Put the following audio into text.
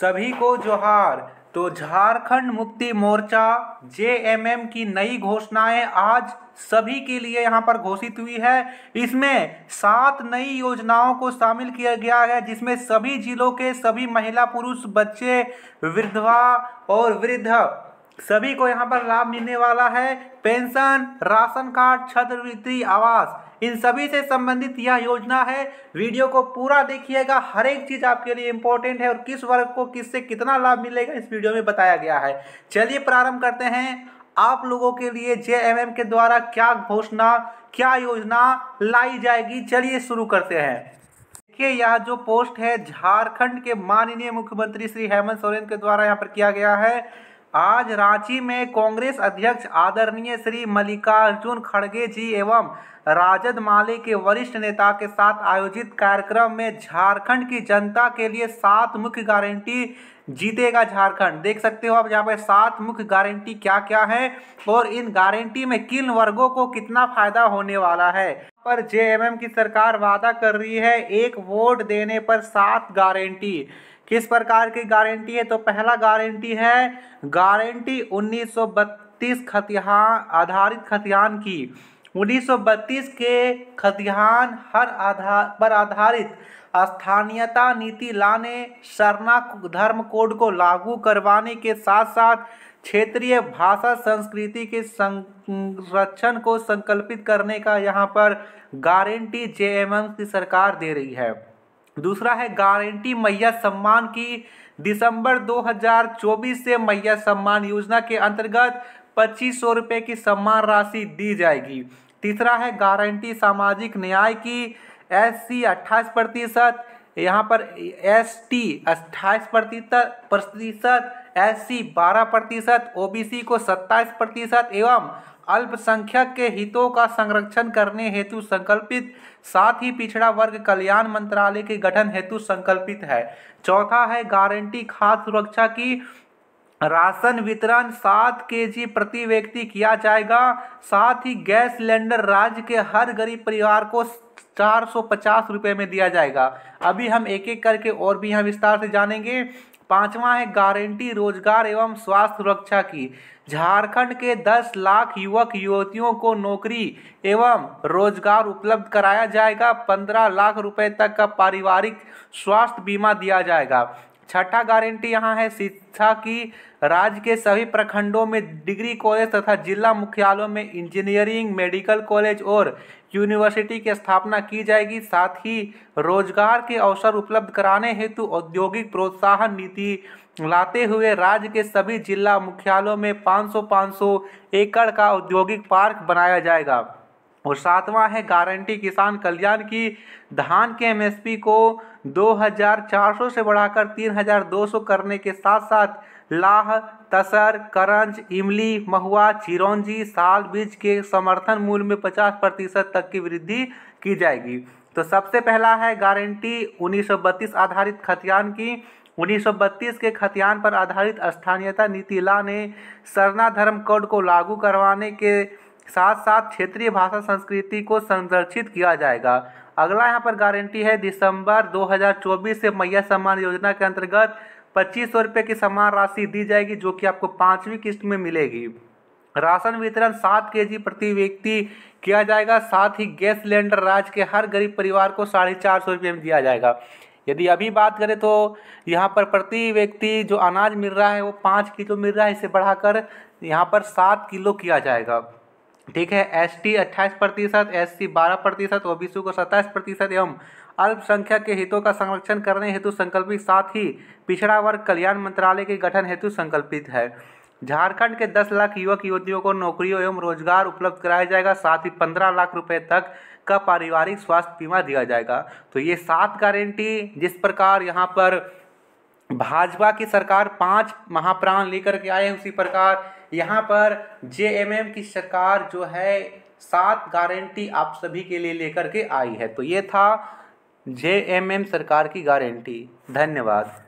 सभी को जोहार तो झारखंड मुक्ति मोर्चा जेएमएम की नई घोषणाएं आज सभी के लिए यहां पर घोषित हुई है इसमें सात नई योजनाओं को शामिल किया गया है जिसमें सभी जिलों के सभी महिला पुरुष बच्चे वृद्धवा और वृद्ध सभी को यहां पर लाभ मिलने वाला है पेंशन राशन कार्ड छात्रवृत्ति आवास इन सभी से संबंधित यह योजना है वीडियो को पूरा देखिएगा हर एक चीज़ आपके लिए इंपॉर्टेंट है और किस वर्ग को किससे कितना लाभ मिलेगा इस वीडियो में बताया गया है चलिए प्रारंभ करते हैं आप लोगों के लिए जे के द्वारा क्या घोषणा क्या योजना लाई जाएगी चलिए शुरू करते हैं देखिए यह जो पोस्ट है झारखंड के माननीय मुख्यमंत्री श्री हेमंत सोरेन के द्वारा यहाँ पर किया गया है आज रांची में कांग्रेस अध्यक्ष आदरणीय श्री मल्लिकार्जुन खड़गे जी एवं राजद माले के वरिष्ठ नेता के साथ आयोजित कार्यक्रम में झारखंड की जनता के लिए सात मुख्य गारंटी जीतेगा झारखंड देख सकते हो आप यहाँ पर सात मुख्य गारंटी क्या क्या है और इन गारंटी में किन वर्गों को कितना फायदा होने वाला है पर जेएमएम की सरकार वादा कर रही है एक वोट देने पर सात गारंटी किस प्रकार की गारंटी है तो पहला गारंटी है गारंटी उन्नीस सौ बत्तीस खतिहान आधारित खतिहान की 1932 के खतिहान हर आधार पर आधारित स्थानीयता नीति लाने शरणा धर्म कोड को लागू करवाने के साथ साथ क्षेत्रीय भाषा संस्कृति के संरक्षण को संकल्पित करने का यहाँ पर गारंटी जे की सरकार दे रही है दूसरा है गारंटी मैया सम्मान की दिसंबर 2024 से मैया सम्मान योजना के अंतर्गत पच्चीस सौ रुपये की सम्मान राशि दी जाएगी तीसरा है गारंटी सामाजिक न्याय की एस सी अट्ठाईस प्रतिशत यहाँ पर एस टी अट्ठाईस प्रतिशत एससी 12 प्रतिशत ओ को 27 प्रतिशत एवं अल्पसंख्यक के हितों का संरक्षण करने हेतु संकल्पित साथ ही पिछड़ा वर्ग कल्याण मंत्रालय के गठन हेतु संकल्पित है चौथा है गारंटी खाद्य सुरक्षा की राशन वितरण सात के जी प्रति व्यक्ति किया जाएगा साथ ही गैस सिलेंडर राज्य के हर गरीब परिवार को चार सौ पचास रुपये में दिया जाएगा अभी हम एक एक करके और भी यहाँ विस्तार से जानेंगे पांचवा है गारंटी रोजगार एवं स्वास्थ्य सुरक्षा की झारखंड के 10 लाख युवक युवतियों को नौकरी एवं रोजगार उपलब्ध कराया जाएगा 15 लाख रुपए तक का पारिवारिक स्वास्थ्य बीमा दिया जाएगा छठा गारंटी यहाँ है शिक्षा की राज्य के सभी प्रखंडों में डिग्री कॉलेज तथा जिला मुख्यालयों में इंजीनियरिंग मेडिकल कॉलेज और यूनिवर्सिटी की स्थापना की जाएगी साथ ही रोजगार के अवसर उपलब्ध कराने हेतु औद्योगिक प्रोत्साहन नीति लाते हुए राज्य के सभी जिला मुख्यालयों में 500 500 एकड़ का औद्योगिक पार्क बनाया जाएगा और सातवां है गारंटी किसान कल्याण की धान के एमएसपी को 2400 से बढ़ाकर 3200 करने के साथ साथ लाह तसर करंज इमली महुआ चिरौंजी साल बीज के समर्थन मूल्य में 50 प्रतिशत तक की वृद्धि की जाएगी तो सबसे पहला है गारंटी उन्नीस आधारित खतियान की 1932 के खतियान पर आधारित स्थानीयता नीति ला ने सरना धर्म कोड को लागू करवाने के साथ साथ क्षेत्रीय भाषा संस्कृति को संरक्षित किया जाएगा अगला यहाँ पर गारंटी है दिसंबर 2024 से मैया सम्मान योजना के अंतर्गत पच्चीस सौ रुपये की समान राशि दी जाएगी जो कि आपको पाँचवीं किस्त में मिलेगी राशन वितरण सात के जी प्रति व्यक्ति किया जाएगा साथ ही गैस सिलेंडर राज्य के हर गरीब परिवार को साढ़े चार सौ रुपये में दिया जाएगा यदि अभी बात करें तो यहाँ पर प्रति व्यक्ति जो अनाज मिल रहा है वो पाँच किलो मिल रहा है इसे बढ़ाकर यहाँ पर सात किलो किया जाएगा ठीक है एस टी अट्ठाईस प्रतिशत एस सी बारह प्रतिशत ओ बी सी को सत्ताईस प्रतिशत एवं अल्पसंख्यक के हितों का संरक्षण करने हेतु संकल्पित साथ ही पिछड़ा वर्ग कल्याण मंत्रालय के गठन हेतु संकल्पित है झारखंड के 10 लाख युवक युवतियों को नौकरियों एवं रोजगार उपलब्ध कराया जाएगा साथ ही 15 लाख रुपए तक का पारिवारिक स्वास्थ्य बीमा दिया जाएगा तो ये सात गारंटी जिस प्रकार यहाँ पर भाजपा की सरकार पांच महाप्राण लेकर के आए उसी प्रकार यहाँ पर जेएमएम की सरकार जो है सात गारंटी आप सभी के लिए लेकर के आई है तो ये था जेएमएम सरकार की गारंटी धन्यवाद